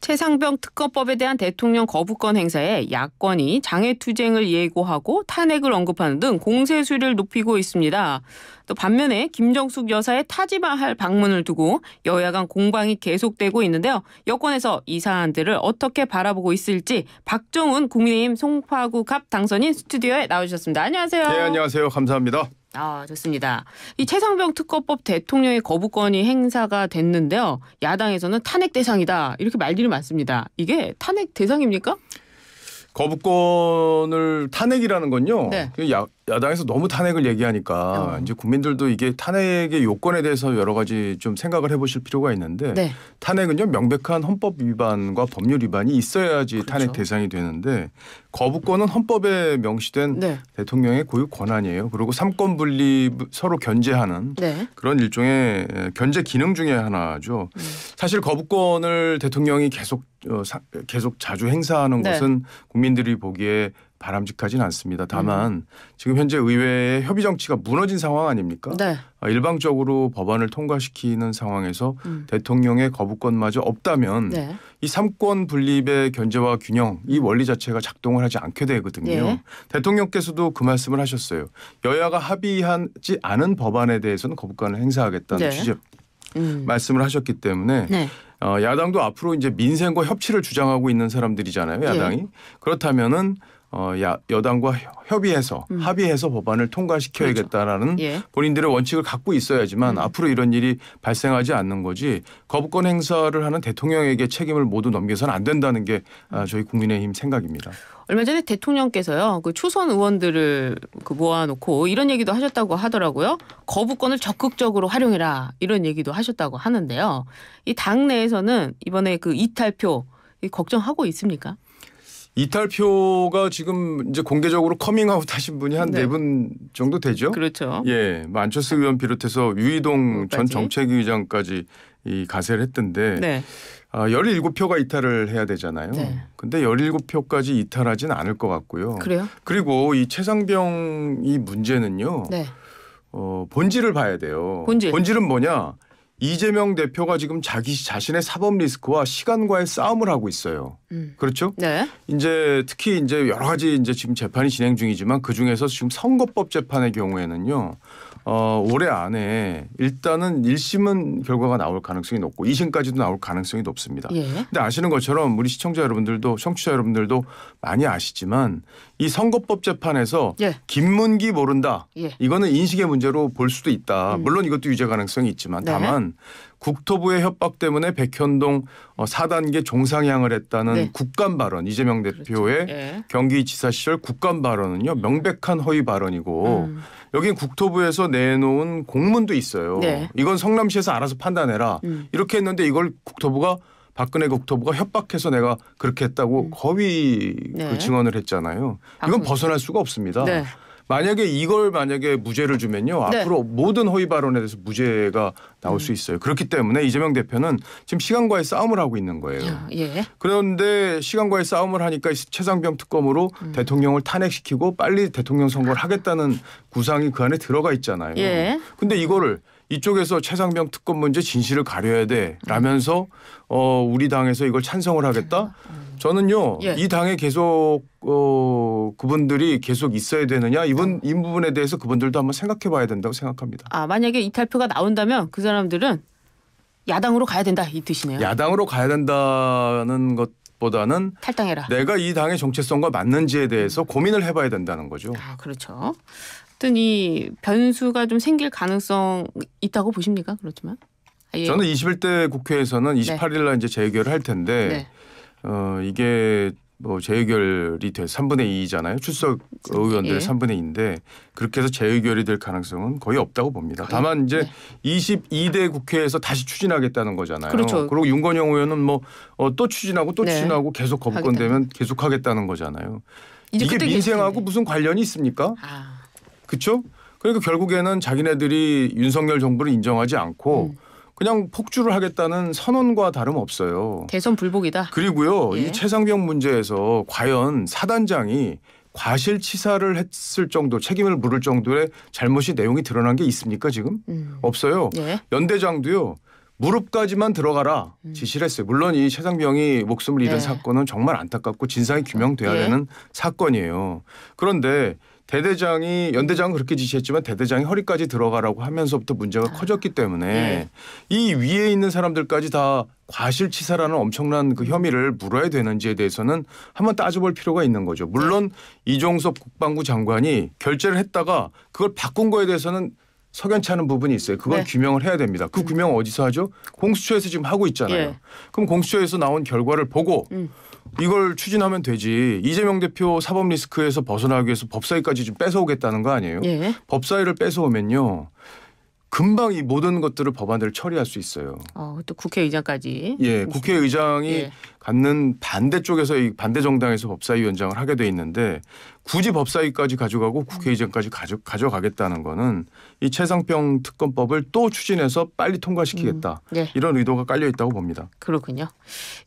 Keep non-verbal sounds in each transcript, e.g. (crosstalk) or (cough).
최상병 특검법에 대한 대통령 거부권 행사에 야권이 장애투쟁을 예고하고 탄핵을 언급하는 등 공세 수위를 높이고 있습니다. 또 반면에 김정숙 여사의 타지마할 방문을 두고 여야 간 공방이 계속되고 있는데요. 여권에서 이 사안들을 어떻게 바라보고 있을지 박정훈 국민의힘 송파구 갑 당선인 스튜디오에 나오셨습니다. 안녕하세요. 네, 안녕하세요. 감사합니다. 아, 좋습니다. 이 최상병 특검법 대통령의 거부권이 행사가 됐는데요. 야당에서는 탄핵 대상이다. 이렇게 말들이 많습니다. 이게 탄핵 대상입니까? 거부권을 탄핵이라는 건요. 네. 그 야, 야당에서 너무 탄핵을 얘기하니까 어. 이제 국민들도 이게 탄핵의 요건에 대해서 여러 가지 좀 생각을 해보실 필요가 있는데 네. 탄핵은요 명백한 헌법 위반과 법률 위반이 있어야지 그렇죠. 탄핵 대상이 되는데 거부권은 헌법에 명시된 네. 대통령의 고유 권한이에요. 그리고 삼권 분리 서로 견제하는 네. 그런 일종의 견제 기능 중의 하나죠. 음. 사실 거부권을 대통령이 계속 어, 계속 자주 행사하는 네. 것은 국민들이 보기에 바람직하진 않습니다. 다만 음. 지금 현재 의회의 협의 정치가 무너진 상황 아닙니까? 네. 아, 일방적으로 법안을 통과시키는 상황에서 음. 대통령의 거부권마저 없다면 네. 이 삼권 분립의 견제와 균형 이 원리 자체가 작동을 하지 않게 되거든요. 예. 대통령께서도 그 말씀을 하셨어요. 여야가 합의하지 않은 법안에 대해서는 거부권을 행사하겠다는 네. 취지, 음. 말씀을 하셨기 때문에 네. 어, 야당도 앞으로 이제 민생과 협치를 주장하고 있는 사람들이잖아요. 야당이 예. 그렇다면은 어, 야, 여당과 협의해서 음. 합의해서 법안을 통과시켜야겠다라는 그렇죠. 예. 본인들의 원칙을 갖고 있어야지만 음. 앞으로 이런 일이 발생하지 않는 거지 거부권 행사를 하는 대통령에게 책임을 모두 넘겨서는 안 된다는 게 아, 음. 저희 국민의힘 생각입니다. 얼마 전에 대통령께서요 그 초선 의원들을 그 모아놓고 이런 얘기도 하셨다고 하더라고요 거부권을 적극적으로 활용해라 이런 얘기도 하셨다고 하는데요 이당 내에서는 이번에 그 이탈표 걱정하고 있습니까? 이탈표가 지금 이제 공개적으로 커밍아웃 하신 분이 한 네분 네, 네 정도 되죠? 그렇죠. 예. 뭐 안철수 의원 비롯해서 유이동 전 정책위의장까지 이 가세를 했던데 네. 아, 17표가 이탈을 해야 되잖아요. 네. 근데 17표까지 이탈하진 않을 것 같고요. 그래요? 그리고 이 최상병 이 문제는요. 네. 어, 본질을 봐야 돼요. 본질. 본질은 뭐냐? 이재명 대표가 지금 자기 자신의 사법 리스크와 시간과의 싸움을 하고 있어요. 음. 그렇죠? 네. 이제 특히 이제 여러 가지 이제 지금 재판이 진행 중이지만 그 중에서 지금 선거법 재판의 경우에는요. 어, 올해 안에 일단은 1심은 결과가 나올 가능성이 높고 2심까지도 나올 가능성이 높습니다. 예. 근데 아시는 것처럼 우리 시청자 여러분들도 청취자 여러분들도 많이 아시지만 이 선거법 재판에서 예. 김문기 모른다. 예. 이거는 인식의 문제로 볼 수도 있다. 음. 물론 이것도 유죄 가능성이 있지만 네. 다만 국토부의 협박 때문에 백현동 4단계 어, 종상향을 했다는 네. 국감 발언 이재명 그렇죠. 대표의 그렇죠. 예. 경기지사 시절 국감 발언은요 명백한 허위 발언이고 음. 여기는 국토부에서 내놓은 공문도 있어요. 네. 이건 성남시에서 알아서 판단해라. 음. 이렇게 했는데 이걸 국토부가 박근혜 국토부가 협박해서 내가 그렇게 했다고 음. 거위 그 네. 그 증언을 했잖아요. 이건 벗어날 수가 없습니다. 네. 만약에 이걸 만약에 무죄를 주면요 네. 앞으로 모든 허위 발언에 대해서 무죄가 나올 음. 수 있어요. 그렇기 때문에 이재명 대표는 지금 시간과의 싸움을 하고 있는 거예요. 아, 예. 그런데 시간과의 싸움을 하니까 최상병 특검으로 음. 대통령을 탄핵시키고 빨리 대통령 선거를 하겠다는 구상이 그 안에 들어가 있잖아요. 예. 근데 이거를 이쪽에서 최상병 특검 문제 진실을 가려야 돼라면서 어, 우리 당에서 이걸 찬성을 하겠다. 저는요 예. 이 당에 계속 어, 그분들이 계속 있어야 되느냐 이번 이 부분에 대해서 그분들도 한번 생각해봐야 된다고 생각합니다. 아 만약에 이탈표가 나온다면 그 사람들은 야당으로 가야 된다 이 뜻이네요. 야당으로 가야 된다는 것. 보다는 탈당해라. 내가 이 당의 정체성과 맞는지에 대해서 고민을 해봐야 된다는 거죠. 아 그렇죠. 어쨌든이 변수가 좀 생길 가능성 있다고 보십니까? 그렇지만 아, 예. 저는 21대 국회에서는 28일 날 이제 재결을 할 텐데 네. 어 이게 뭐 재의결이 돼 3분의 2잖아요. 출석 의원들 예. 3분의 2인데 그렇게 해서 재의결이 될 가능성은 거의 없다고 봅니다. 거의? 다만 이제 네. 22대 국회에서 다시 추진하겠다는 거잖아요. 그렇죠. 그리고 윤건영 의원은 뭐또 어, 추진하고 또 네. 추진하고 계속 거부권 되면 계속 하겠다는 거잖아요. 이게 민생하고 무슨 관련이 있습니까? 아. 그렇죠? 그러니까 결국에는 자기네들이 윤석열 정부를 인정하지 않고 음. 그냥 폭주를 하겠다는 선언과 다름없어요. 대선 불복이다. 그리고요. 예. 이 최상병 문제에서 과연 사단장이 과실치사를 했을 정도 책임을 물을 정도의 잘못이 내용이 드러난 게 있습니까 지금? 음. 없어요. 예. 연대장도요. 무릎까지만 들어가라 음. 지시를 했어요. 물론 이 최상병이 목숨을 잃은 예. 사건은 정말 안타깝고 진상이 규명돼야 예. 되는 사건이에요. 그런데 대대장이 연대장은 그렇게 지시했지만 대대장이 허리까지 들어가라고 하면서부터 문제가 아. 커졌기 때문에 네. 이 위에 있는 사람들까지 다 과실치사라는 엄청난 그 혐의를 물어야 되는지에 대해서는 한번 따져볼 필요가 있는 거죠. 물론 네. 이종섭 국방부 장관이 결재를 했다가 그걸 바꾼 거에 대해서는 석연찮은 부분이 있어요. 그걸 네. 규명을 해야 됩니다. 그 음. 규명 어디서 하죠? 공수처에서 지금 하고 있잖아요. 예. 그럼 공수처에서 나온 결과를 보고 음. 이걸 추진하면 되지. 이재명 대표 사법 리스크에서 벗어나기 위해서 법사위까지 좀 뺏어오겠다는 거 아니에요? 예. 법사위를 뺏어오면요. 금방 이 모든 것들을 법안들을 처리할 수 있어요. 어, 또 국회의장까지. 예, 국회의장이 예. 갖는 반대 쪽에서 이 반대 정당에서 법사위원장을 하게 돼 있는데 굳이 법사위까지 가져가고 국회의장까지 가져, 가져가겠다는 거는 이 최상병 특검법을 또 추진해서 빨리 통과시키겠다 음, 예. 이런 의도가 깔려 있다고 봅니다. 그렇군요.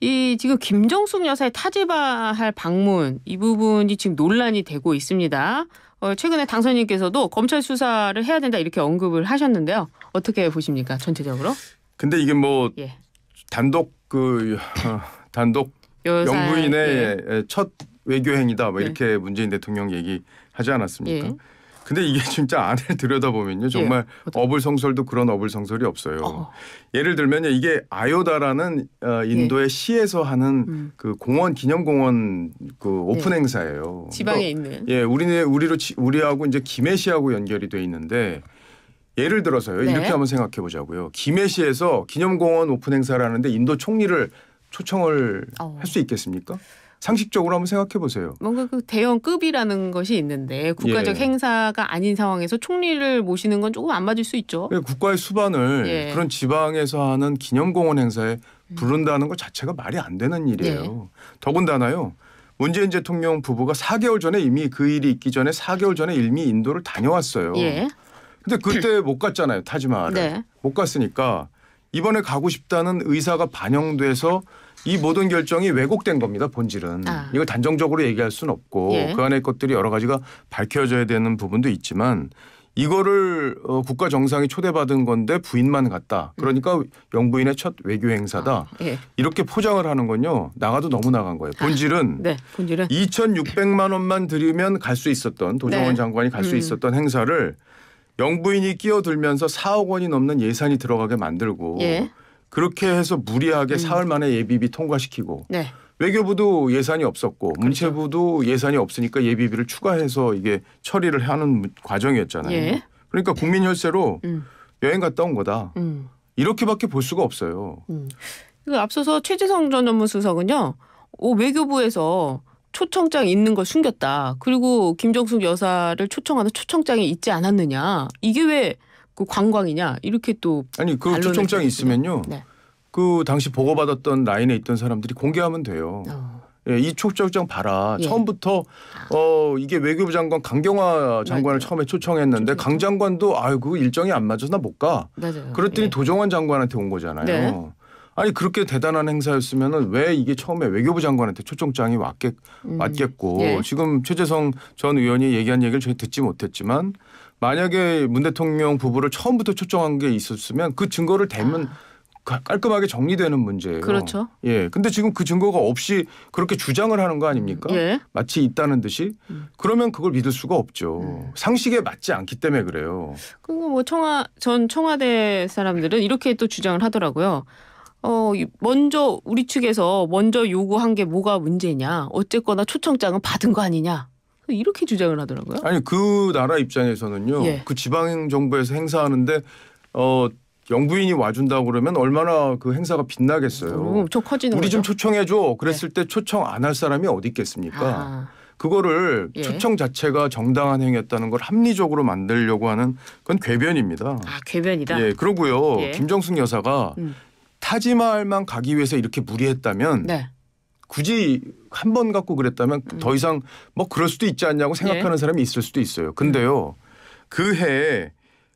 이 지금 김정숙 여사의 타지바할 방문 이 부분이 지금 논란이 되고 있습니다. 어, 최근에 당선인께서도 검찰 수사를 해야 된다 이렇게 언급을 하셨는데요. 어떻게 보십니까 전체적으로? 근데 이게 뭐 예. 단독 그 어, 단독 요사, 영부인의 예. 첫 외교 행위다 뭐 예. 이렇게 예. 문재인 대통령 얘기하지 않았습니까? 예. 근데 이게 (laughs) 진짜 안에 들여다보면요. 예, 정말 예. 어불성설도 그런 어불성설이 없어요. 어. 예를 들면 예, 이게 아요다라는 어, 인도의 예. 시에서 하는 음. 그 공원 기념공원 그 오픈 예. 행사예요. 지방에 그러니까, 있는. 예, 우리는 우리로 우리하고 이제 김해시하고 연결이 돼 있는데 예를 들어서요. 네. 이렇게 한번 생각해 보자고요. 김해시에서 기념공원 오픈 행사라는데 인도 총리를 초청을 어. 할수 있겠습니까? 상식적으로 한번 생각해 보세요. 뭔가 그 대형급이라는 것이 있는데 국가적 예. 행사가 아닌 상황에서 총리를 모시는 건 조금 안 맞을 수 있죠. 예, 국가의 수반을 예. 그런 지방에서 하는 기념공원 행사에 음. 부른다는 것 자체가 말이 안 되는 예. 일이에요. 예. 더군다나요. 문재인 대통령 부부가 4개월 전에 이미 그 일이 있기 전에 4개월 전에 이미 인도를 다녀왔어요. 예. 근데 그때 못 갔잖아요. 타지마를. 네. 못 갔으니까 이번에 가고 싶다는 의사가 반영돼서 이 모든 결정이 왜곡된 겁니다. 본질은 아. 이걸 단정적으로 얘기할 수는 없고 예. 그 안에 것들이 여러 가지가 밝혀져야 되는 부분도 있지만 이거를 어, 국가 정상이 초대받은 건데 부인만 갔다. 음. 그러니까 음. 영부인의 첫 외교 행사다. 아, 예. 이렇게 포장을 하는 건요. 나가도 너무 나간 거예요. 아, 본질은, 아, 네. 본질은. 2,600만 원만 들이면 갈 수 있었던 도정원 네. 장관이 갈수 음. 있었던 행사를 영부인이 끼어들면서 4억 원이 넘는 예산이 들어가게 만들고 예. 그렇게 해서 무리하게 음. 사흘 만에 예비비 통과시키고 네. 외교부도 예산이 없었고 그렇죠. 문체부도 예산이 없으니까 예비비를 추가해서 이게 처리를 하는 과정이었잖아요. 예. 그러니까 국민 혈세로 음. 여행 갔다 온 거다. 음. 이렇게밖에 볼 수가 없어요. 음. 그 앞서서 최재성 전 법무수석은요. 오, 어, 외교부에서 초청장 있는 걸 숨겼다. 그리고 김정숙 여사를 초청하는 초청장이 있지 않았느냐. 이게 왜그 관광이냐 이렇게 또 아니 그 초청장이 있으면요. 네. 그 당시 보고받았던 라인에 있던 사람들이 공개하면 돼요. 어. 예, 이 초청장 봐라. 예. 처음부터 아. 어 이게 외교부 장관 강경화 장관을 맞아요. 처음에 초청했는데 강 장관도 아이고 일정이 안 맞아서 나 못 가. 맞아요. 그랬더니 예. 도정환 장관한테 온 거잖아요. 네. 아니 그렇게 대단한 행사였으면왜 이게 처음에 외교부 장관한테 초청장이 왔겠 음. 왔겠고 예. 지금 최재성 전 의원이 얘기한 얘기를 저희 듣지 못했지만 만약에 문 대통령 부부를 처음부터 초청한 게 있었으면 그 증거를 대면 아. 깔끔하게 정리되는 문제예요. 그렇죠. 예. 근데 지금 그 증거가 없이 그렇게 주장을 하는 거 아닙니까? 예. 마치 있다는 듯이 음. 그러면 그걸 믿을 수가 없죠. 음. 상식에 맞지 않기 때문에 그래요. 그리뭐 청와 전 청와대 사람들은 이렇게 또 주장을 하더라고요. 어, 먼저 우리 측에서 먼저 요구한 게 뭐가 문제냐. 어쨌거나 초청장은 받은 거 아니냐. 이렇게 주장을 하더라고요. 아니 그 나라 입장에서는요. 예. 그 지방 정부에서 행사하는데 어 영부인이 와준다고 그러면 얼마나 그 행사가 빛나겠어요. 오, 어, 저 커지는 우리 거죠? 좀 초청해 줘. 그랬을 네. 때 초청 안 할 사람이 어디 있겠습니까? 아. 그거를 예. 초청 자체가 정당한 행위였다는 걸 합리적으로 만들려고 하는 건 궤변입니다. 아, 궤변이다. 예, 그러고요. 예. 김정숙 여사가 음. 타지마할만 가기 위해서 이렇게 무리했다면 네. 굳이 한 번 갖고 그랬다면 음. 더 이상 뭐 그럴 수도 있지 않냐고 생각하는 예. 사람이 있을 수도 있어요. 근데요. 그 해에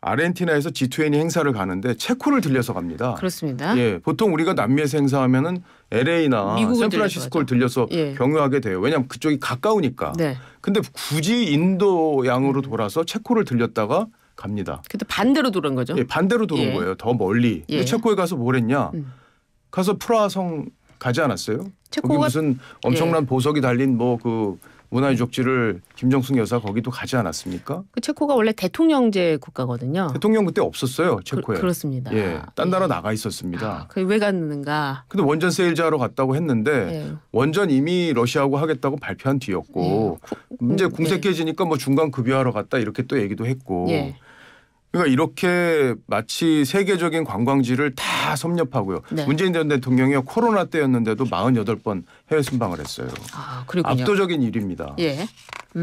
아르헨티나에서 G20 행사를 가는데 체코를 들려서 갑니다. 그렇습니다. 예, 보통 우리가 남미에서 행사하면은 LA나 샌프란시스코를 들려서 예. 경유하게 돼요. 왜냐하면 그쪽이 가까우니까. 네. 근데 굳이 인도 양으로 음. 돌아서 체코를 들렸다가 갑니다. 근데 반대로 돌은 거죠? 예, 반대로 돌은 예. 거예요. 더 멀리. 예. 체코에 가서 뭘 했냐? 음. 가서 프라하성 가지 않았어요? 거기 무슨 엄청난 예. 보석이 달린 뭐 그 문화유적지를 김정숙 여사 거기도 가지 않았습니까? 그 체코가 원래 대통령제 국가거든요. 대통령 그때 없었어요 그, 체코에. 그, 렇습니다 예, 딴 나라 예. 나가 있었습니다. 아, 그왜 갔는가? 근데 원전 세일즈하러 갔다고 했는데 예. 원전 이미 러시아하고 하겠다고 발표한 뒤였고 예. 구, 이제 음, 궁색 깨지니까 뭐 중간 급여하러 갔다 이렇게 또 얘기도 했고. 예. 그러니까 이렇게 마치 세계적인 관광지를 다 섭렵하고요. 네. 문재인 전 대통령이 코로나 때였는데도 48번 해외 순방을 했어요. 아, 그리군 압도적인 일입니다. 예. 음.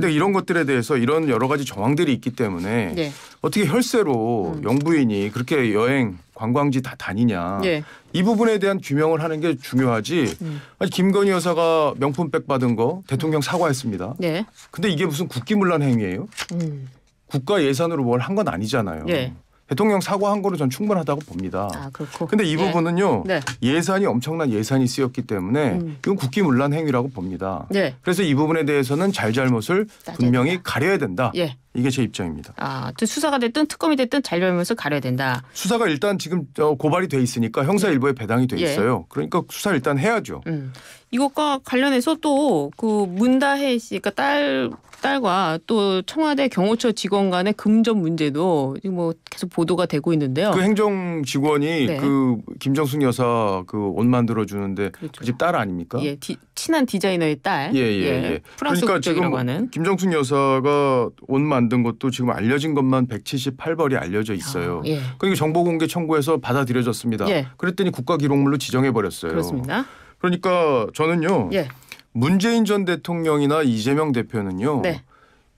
근데 이런 것들에 대해서 이런 여러 가지 정황들이 있기 때문에 네. 어떻게 혈세로 음. 영부인이 그렇게 여행 관광지 다 다니냐 예. 이 부분에 대한 규명을 하는 게 중요하지 음. 아니 김건희 여사가 명품백 받은 거 대통령 사과했습니다. 네. 근데 이게 무슨 국기문란 행위예요? 음. 국가 예산으로 뭘 한 건 아니잖아요. 예. 대통령 사과한 거로 전 충분하다고 봅니다. 아, 그렇고. 근데 이 예. 부분은요. 네. 예산이 엄청난 예산이 쓰였기 때문에 음. 이건 국기문란 행위라고 봅니다. 네. 그래서 이 부분에 대해서는 잘잘못을 분명히 가려야 된다. 예. 이게 제 입장입니다. 아, 수사가 됐든 특검이 됐든 잘열면서 가려야 된다. 수사가 일단 지금 고발이 돼 있으니까 형사 예. 일부에 배당이 돼 예. 있어요. 예. 그러니까 수사 일단 해야죠. 음. 이것과 관련해서 또 그 문다혜 씨, 그러니까 딸 딸과 또 청와대 경호처 직원 간의 금전 문제도 지금 뭐 계속 보도가 되고 있는데요. 그 행정 직원이 네. 그 김정숙 여사 그옷 만들어 주는데 그렇죠. 그 아닙니까? 예, 디, 친한 디자이너의 딸. 예, 예, 예. 예. 프랑스 그러니까 지금 하는. 김정숙 여사가 옷만 만든 것도 지금 알려진 것만 178벌이 알려져 있어요. 아, 예. 그리고 정보공개 청구해서 받아들여졌습니다. 예. 그랬더니 국가기록물로 지정해버렸어요. 그렇습니다. 그러니까 저는요. 예. 문재인 전 대통령이나 이재명 대표는요. 네.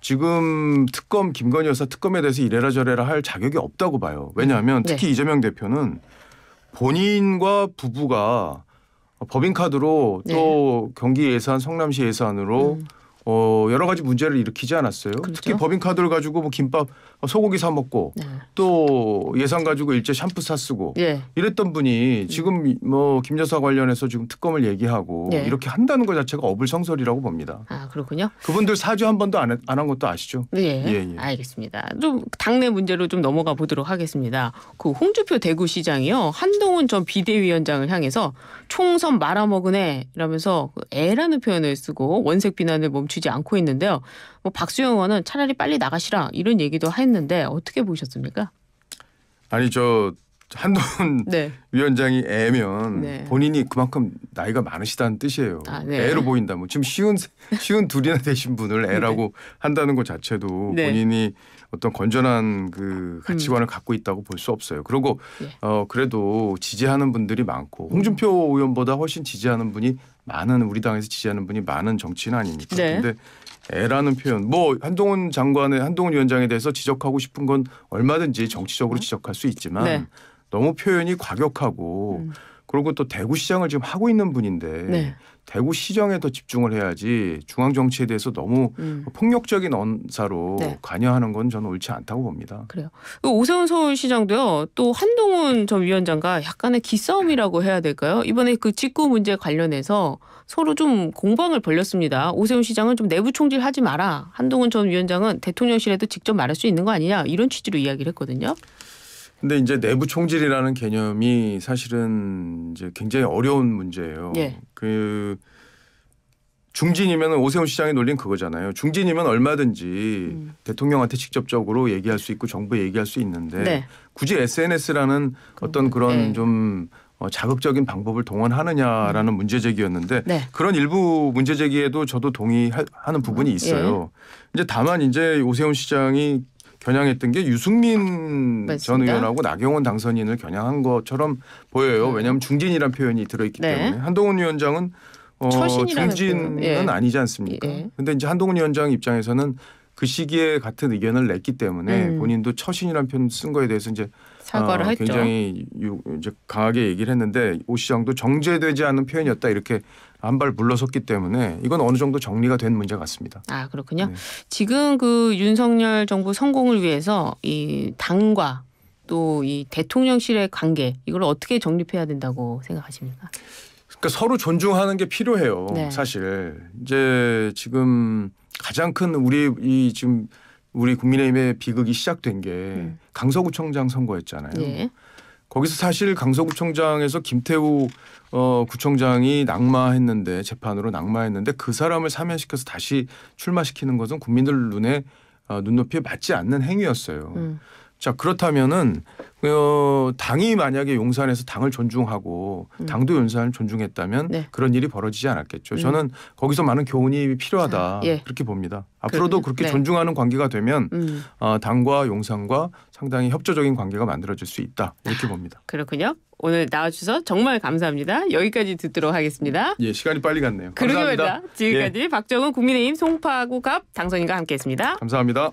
지금 특검 김건희 여사 특검에 대해서 이래라 저래라 할 자격이 없다고 봐요. 왜냐하면 네. 특히 네. 이재명 대표는 본인과 부부가 법인카드로 네. 또 경기 예산 성남시 예산으로 음. 어, 여러 가지 문제를 일으키지 않았어요. 그렇죠? 특히 법인 카드를 가지고 뭐 김밥 소고기 사 먹고 네. 또 예산 가지고 일제 샴푸 사 쓰고 예. 이랬던 분이 지금 음. 뭐 김여사 관련해서 지금 특검을 얘기하고 예. 이렇게 한다는 것 자체가 어불성설이라고 봅니다. 아 그렇군요. 그분들 사주한 번도 안안한 것도 아시죠? 네. 예, 알겠습니다. 좀 당내 문제로 좀 넘어가 보도록 하겠습니다. 그 홍주표 대구시장이요 한동훈 전 비대위원장을 향해서 총선 말아먹은 애라면서 그 애라는 표현을 쓰고 원색 비난을 멈. 멈추지 않고 있는데요. 뭐 박수영 의원은 차라리 빨리 나가시라 이런 얘기도 했는데 어떻게 보셨습니까? 아니 저 한동훈 (laughs) 네. 위원장이 애면 네. 본인이 그만큼 나이가 많으시다는 뜻이에요. 아, 네. 애로 보인다. 뭐 지금 쉬운 (laughs) 쉬운 둘이나 되신 분을 네. 애라고 한다는 것 자체도 네. 본인이 어떤 건전한 그 음. 가치관을 음. 갖고 있다고 볼 수 없어요. 그리고 예. 어 그래도 지지하는 분들이 많고 홍준표 음. 의원보다 훨씬 지지하는 분이 많은 우리 당에서 지지하는 분이 많은 정치인 아닙니까? 네. 근데 애라는 표현 뭐 한동훈 장관의 한동훈 위원장에 대해서 지적하고 싶은 건 얼마든지 정치적으로 네. 지적할 수 있지만 네. 너무 표현이 과격하고 음. 그리고 또 대구시장을 지금 하고 있는 분인데 네. 대구시장에더 집중을 해야지 중앙정치에 대해서 너무 음. 폭력적인 언사로 네. 관여하는 건 저는 옳지 않다고 봅니다. 그래요. 그 오세훈 서울시장도요. 또 한동훈 전 위원장과 약간의 기싸움이라고 해야 될까요? 이번에 그 직구 문제 관련해서 서로 좀 공방을 벌렸습니다 오세훈 시장은 좀 내부 총질하지 마라. 한동훈 전 위원장은 대통령실에도 직접 말할 수 있는 거 아니냐 이런 취지로 이야기를 했거든요. 근데 이제 내부 총질이라는 개념이 사실은 이제 굉장히 어려운 문제예요. 예. 그 중진이면 오세훈 시장의 논리는 그거잖아요. 중진이면 얼마든지 음. 대통령한테 직접적으로 얘기할 수 있고 정부에 얘기할 수 있는데 네. 굳이 SNS라는 어떤 그런 네. 좀 어, 자극적인 방법을 동원하느냐라는 음. 문제 제기였는데 네. 그런 일부 문제 제기에도 저도 동의하는 부분이 음. 예. 있어요. 예. 이제 다만 이제 오세훈 시장이 겨냥했던 게 유승민 맞습니다. 전 의원하고 나경원 당선인을 겨냥한 것처럼 보여요. 네. 왜냐하면 중진이란 표현이 들어있기 네. 때문에 한동훈 위원장은 어, 중진은 예. 아니지 않습니까? 예. 근데 이제 한동훈 위원장 입장에서는 그 시기에 같은 의견을 냈기 때문에 음. 본인도 처신이라는 표현 쓴 거에 대해서 이제 사과를 어, 굉장히 유, 이제 강하게 얘기를 했는데 오 시장도 정제되지 않은 표현이었다 이렇게 안발 물러섰기 때문에 이건 어느 정도 정리가 된 문제 같습니다. 아 그렇군요. 네. 지금 그 윤석열 정부 성공을 위해서 이 당과 또 이 대통령실의 관계 이걸 어떻게 정립해야 된다고 생각하십니까? 그러니까 서로 존중하는 게 필요해요. 네. 사실 이제 지금 가장 큰 우리 이 지금 우리 국민의힘의 비극이 시작된 게 음. 강서구청장 선거였잖아요. 예. 거기서 사실 강서구청장에서 김태우 어, 구청장이 낙마했는데 재판으로 낙마했는데 그 사람을 사면시켜서 다시 출마시키는 것은 국민들 눈에 어, 눈높이에 맞지 않는 행위였어요. 음. 자 그렇다면은 어, 당이 만약에 용산에서 당을 존중하고 음. 당도 용산을 존중했다면 네. 그런 일이 벌어지지 않았겠죠. 음. 저는 거기서 많은 교훈이 필요하다 자, 예. 그렇게 봅니다. 그, 앞으로도 그러면, 그렇게 네. 존중하는 관계가 되면 음. 어, 당과 용산과 상당히 협조적인 관계가 만들어질 수 있다 이렇게 봅니다. 그렇군요. 오늘 나와주셔서 정말 감사합니다. 여기까지 듣도록 하겠습니다. 예, 시간이 빨리 갔네요. 그러게 말입다 지금까지 예. 박정은 국민의힘 송파구 갑 당선인과 함께했습니다. 감사합니다.